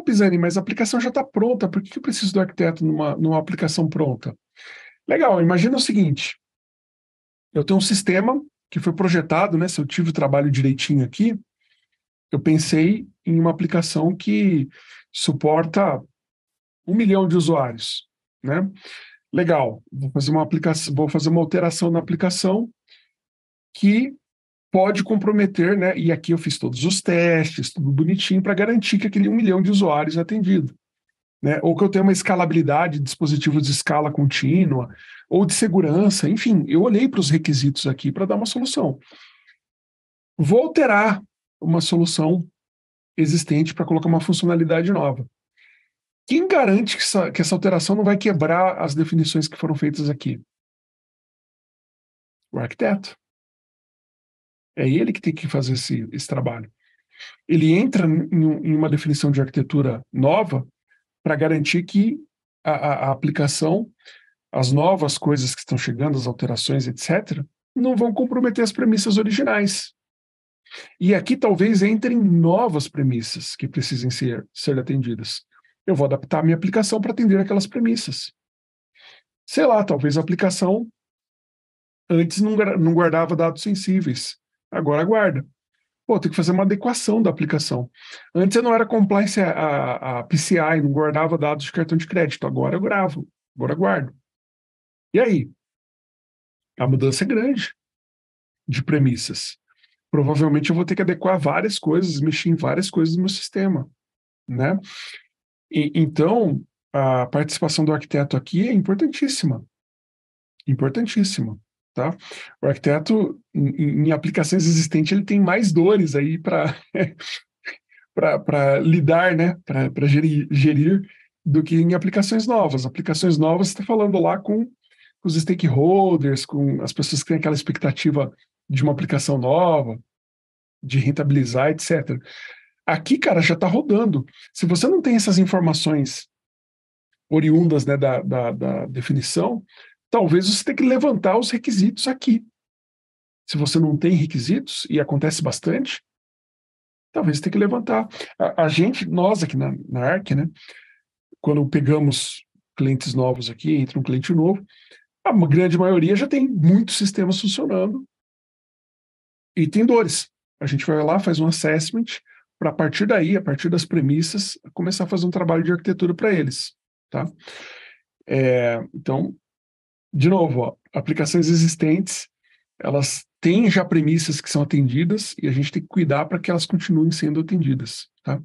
pô, Pisani, mas a aplicação já está pronta, por que eu preciso do arquiteto numa, numa aplicação pronta? Legal, imagina o seguinte, eu tenho um sistema que foi projetado, né, se eu tive o trabalho direitinho aqui, eu pensei em uma aplicação que suporta um milhão de usuários, né? Legal, vou fazer uma aplicação, vou fazer uma alteração na aplicação que pode comprometer, né? E aqui eu fiz todos os testes, tudo bonitinho, para garantir que aquele um milhão de usuários é atendido. Né? Ou que eu tenha uma escalabilidade, dispositivos de escala contínua, ou de segurança, enfim, eu olhei para os requisitos aqui para dar uma solução. Vou alterar uma solução existente para colocar uma funcionalidade nova. Quem garante que essa, que essa alteração não vai quebrar as definições que foram feitas aqui? O arquiteto. É ele que tem que fazer esse, esse trabalho. Ele entra em, uma definição de arquitetura nova para garantir que a, a, a aplicação, as novas coisas que estão chegando, as alterações, etc., não vão comprometer as premissas originais. E aqui talvez entrem novas premissas que precisem ser, ser atendidas. Eu vou adaptar a minha aplicação para atender aquelas premissas. Sei lá, talvez a aplicação antes não, não guardava dados sensíveis agora aguarda. Pô, tem que fazer uma adequação da aplicação. Antes eu não era compliance a, a, a PCI, não guardava dados de cartão de crédito. Agora eu gravo, agora guardo. E aí? A mudança é grande de premissas. Provavelmente eu vou ter que adequar várias coisas, mexer em várias coisas do meu sistema, né? E, então, a participação do arquiteto aqui é importantíssima. Importantíssima. Tá? O arquiteto, em, em aplicações existentes, ele tem mais dores aí para para lidar, né? para gerir, gerir, do que em aplicações novas. Aplicações novas, você está falando lá com, com os stakeholders, com as pessoas que têm aquela expectativa de uma aplicação nova, de rentabilizar, etc. Aqui, cara, já está rodando. Se você não tem essas informações oriundas né, da, da, da definição, talvez você tenha que levantar os requisitos aqui. Se você não tem requisitos, e acontece bastante, talvez você tenha que levantar. A, a gente, nós aqui na, na ARC, né, quando pegamos clientes novos aqui, entra um cliente novo, a grande maioria já tem muitos sistemas funcionando e tem dores. A gente vai lá, faz um assessment, para a partir daí, a partir das premissas, começar a fazer um trabalho de arquitetura para eles. Tá? É, então, de novo, ó, aplicações existentes, elas têm já premissas que são atendidas e a gente tem que cuidar para que elas continuem sendo atendidas, tá?